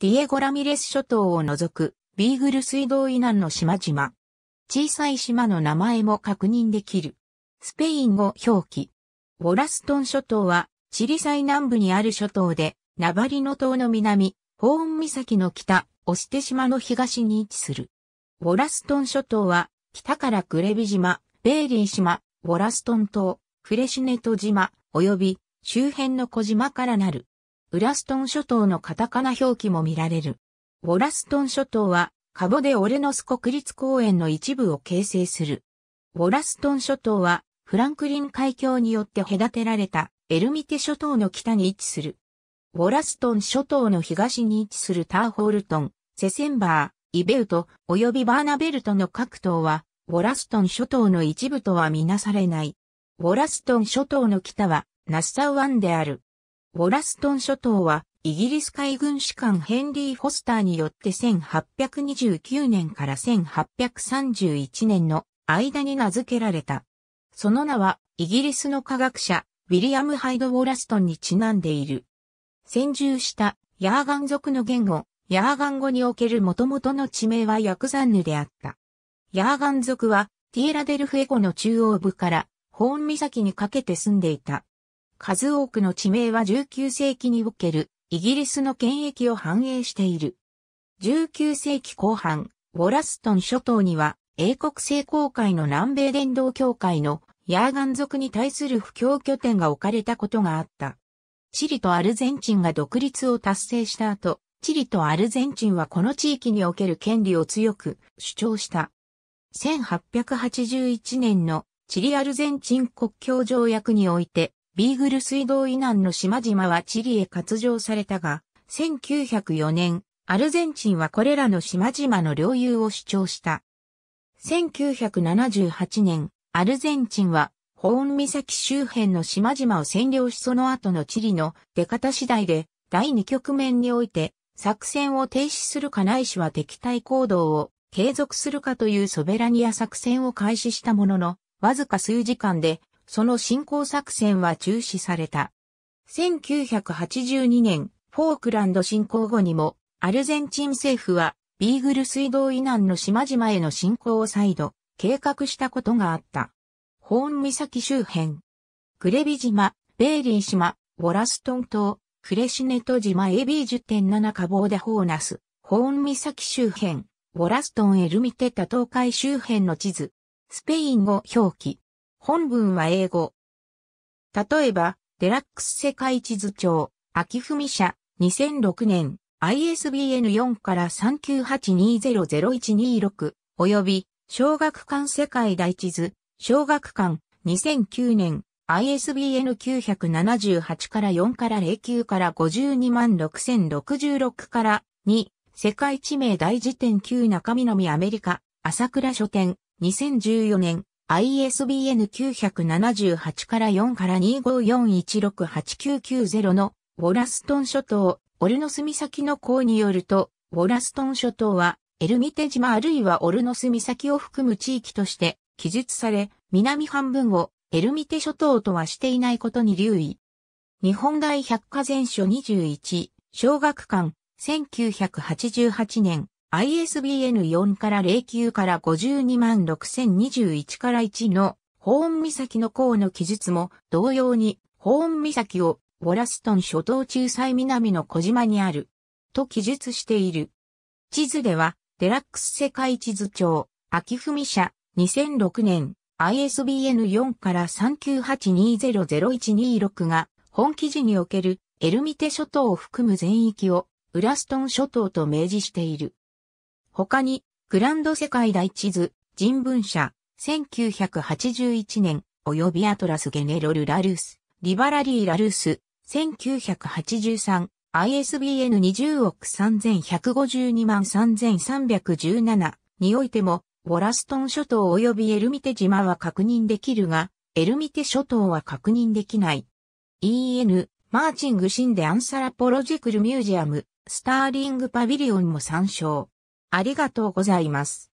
ディエゴ・ラミレス諸島を除く、ビーグル水道以南の島々。小さい島の名前も確認できる。スペイン語表記。ウォラストン諸島は、チリ最南部にある諸島で、ナバリノ島の南、ホーン岬の北、オステ島の東に位置する。ウォラストン諸島は、北からグレビ島、ベーリー島、ウォラストン島、フレシネト島、及び周辺の小島からなる。ウラストン諸島のカタカナ表記も見られる。ウォラストン諸島は、カボデオレノス国立公園の一部を形成する。ウォラストン諸島は、フランクリン海峡によって隔てられたエルミテ諸島の北に位置する。ウォラストン諸島の東に位置するターホールトン、セセンバー、イベウト及びバーナベルトの各島は、ウォラストン諸島の一部とはみなされない。ウォラストン諸島の北は、ナッサウ湾である。ボラストン諸島は、イギリス海軍士官ヘンリー・フォスターによって1829年から1831年の間に名付けられた。その名は、イギリスの科学者、ウィリアム・ハイド・ウォラストンにちなんでいる。先住したヤーガン族の言語、ヤーガン語における元々の地名はヤクザンヌであった。ヤーガン族はティエラデルフエコの中央部からホーン岬にかけて住んでいた。数多くの地名は19世紀におけるイギリスの権益を反映している。19世紀後半、ウォラストン諸島には英国聖公会の南米伝道協会のヤーガン族に対する布教拠点が置かれたことがあった。チリとアルゼンチンが独立を達成した後、チリとアルゼンチンはこの地域における権利を強く主張した。1881年のチリアルゼンチン国境条約において、ビーグル水道以南の島々はチリへ割譲されたが、1904年、アルゼンチンはこれらの島々の領有を主張した。1978年、アルゼンチンは、ホーン岬周辺の島々を占領しその後のチリの出方次第で、第2局面において、作戦を停止するかないしは敵対行動を継続するかというソベラニア作戦を開始したものの、わずか数時間でその進行作戦は中止された。1982年、フォークランド侵攻後にも、アルゼンチン政府は、ビーグル水道以南の島々への侵攻を再度、計画したことがあった。ホーン岬周辺、クレビ島、ベーリー島、ボラストン島、クレシネト島 AB10.7 カボーダホーナス、ホーン岬周辺、ボラストンエルミテタ東海周辺の地図、スペイン語表記。本文は英語。例えば、デラックス世界地図帳、秋文社、2006年、ISBN 4から3 9 8 2 0 0 1 2 6及び、小学館世界大地図、小学館、2009年、ISBN 978から4から09から52万6066から2、世界地名大辞典9中身のみアメリカ、朝倉書店、2014年、ISBN 978から4から2 5 4 1 6 8 9 9 0のウォラストン諸島、オルノス岬の項によると、ウォラストン諸島は、エルミテ島あるいはオルノス岬を含む地域として記述され、南半分をエルミテ諸島とはしていないことに留意。日本大百科全書21、小学館、1988年。ISBN4 から09から52万6021から1の、ホーン岬の項の記述も、同様に、ホーン岬を、ウォラストン諸島仲裁南の小島にある、と記述している。地図では、デラックス世界地図帳、秋文社、2006年、ISBN4 から3 9 8 2 0 0 1 2 6が、本記事における、エルミテ諸島を含む全域を、ウラストン諸島と明示している。他に、グランド世界大地図、人文社、1981年、及びアトラスゲネロル・ラルース、リバラリー・ラルース、1983、ISBN 20億3152万3317においても、ボラストン諸島及びエルミテ島は確認できるが、エルミテ諸島は確認できない。EN、マーチング・シンデ・アンサラポロジクル・ミュージアム、スターリング・パビリオンも参照。ありがとうございます。